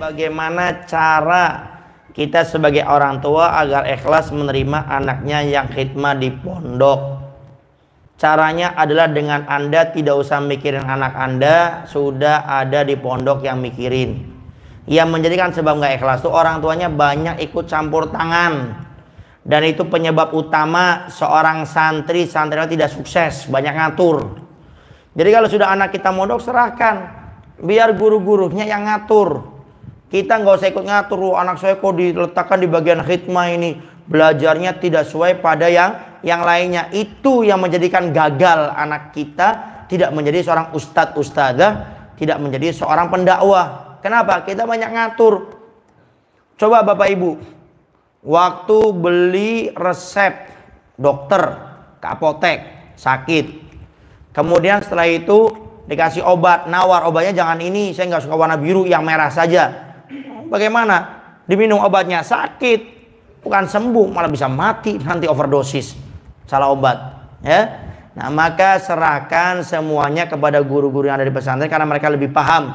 bagaimana cara kita sebagai orang tua agar ikhlas menerima anaknya yang khidmat di pondok. Caranya adalah dengan Anda tidak usah mikirin anak Anda, sudah ada di pondok yang mikirin. Yang menjadikan sebab nggak ikhlas tuh orang tuanya banyak ikut campur tangan. Dan itu penyebab utama seorang santri, santri tidak sukses, banyak ngatur. Jadi kalau sudah anak kita mondok serahkan, biar guru-gurunya yang ngatur kita nggak usah ikut ngatur, oh, anak saya kok diletakkan di bagian khidmah ini. Belajarnya tidak sesuai pada yang yang lainnya. Itu yang menjadikan gagal anak kita tidak menjadi seorang ustadz ustadzah, tidak menjadi seorang pendakwah. Kenapa? Kita banyak ngatur. Coba Bapak Ibu, waktu beli resep dokter ke apotek sakit. Kemudian setelah itu dikasih obat nawar obatnya jangan ini saya nggak suka warna biru yang merah saja bagaimana? Diminum obatnya sakit, bukan sembuh, malah bisa mati nanti overdosis salah obat, ya. Nah, maka serahkan semuanya kepada guru-guru yang ada di pesantren karena mereka lebih paham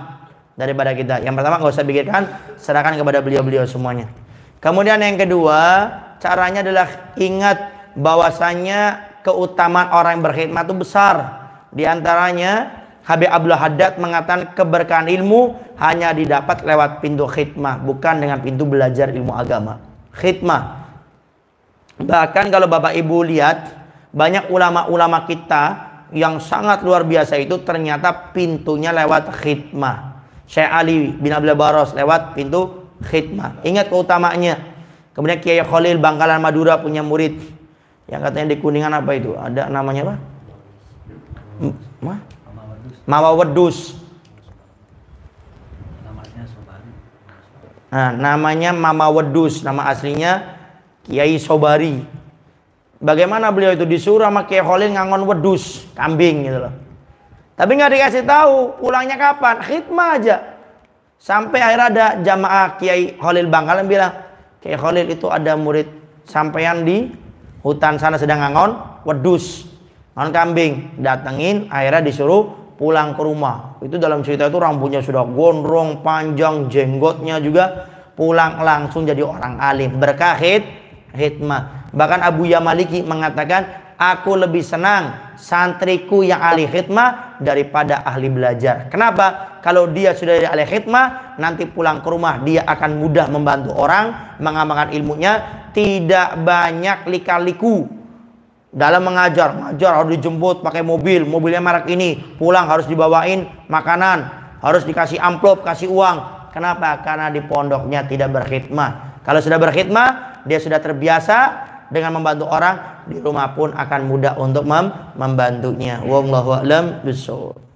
daripada kita. Yang pertama nggak usah pikirkan, serahkan kepada beliau-beliau semuanya. Kemudian yang kedua, caranya adalah ingat bahwasanya keutamaan orang yang berkhidmat itu besar. Di antaranya Habib Abdullah Haddad mengatakan keberkahan ilmu hanya didapat lewat pintu khidmah, bukan dengan pintu belajar ilmu agama. Khidmah. Bahkan kalau Bapak Ibu lihat, banyak ulama-ulama kita yang sangat luar biasa itu ternyata pintunya lewat khidmah. Syekh Ali bin Abdul Baros lewat pintu khidmah. Ingat keutamanya. Kemudian Kiai Khalil Bangkalan Madura punya murid yang katanya di Kuningan apa itu? Ada namanya apa? Ma? Mawa Wedus. Nah, namanya Mama Wedus, nama aslinya Kiai Sobari. Bagaimana beliau itu disuruh sama Kiai Holil ngangon wedus, kambing gitu loh. Tapi nggak dikasih tahu pulangnya kapan, khidmah aja. Sampai akhir ada jamaah Kiai Holil Bangkalan bilang, Kiai Holil itu ada murid sampean di hutan sana sedang ngangon wedus, ngangon kambing. Datengin, akhirnya disuruh pulang ke rumah. Itu dalam cerita itu rambutnya sudah gondrong, panjang, jenggotnya juga pulang langsung jadi orang alim. Berkah hikmah. Bahkan Abu Yamaliki mengatakan, aku lebih senang santriku yang ahli hikmah daripada ahli belajar. Kenapa? Kalau dia sudah ahli hikmah, nanti pulang ke rumah dia akan mudah membantu orang mengamalkan ilmunya. Tidak banyak lika-liku dalam mengajar, mengajar harus dijemput pakai mobil, mobilnya merek ini, pulang harus dibawain makanan, harus dikasih amplop, kasih uang. Kenapa? Karena di pondoknya tidak berkhidmat. Kalau sudah berkhidmat, dia sudah terbiasa dengan membantu orang di rumah pun akan mudah untuk mem membantunya. Wallahu a'lam bishawab.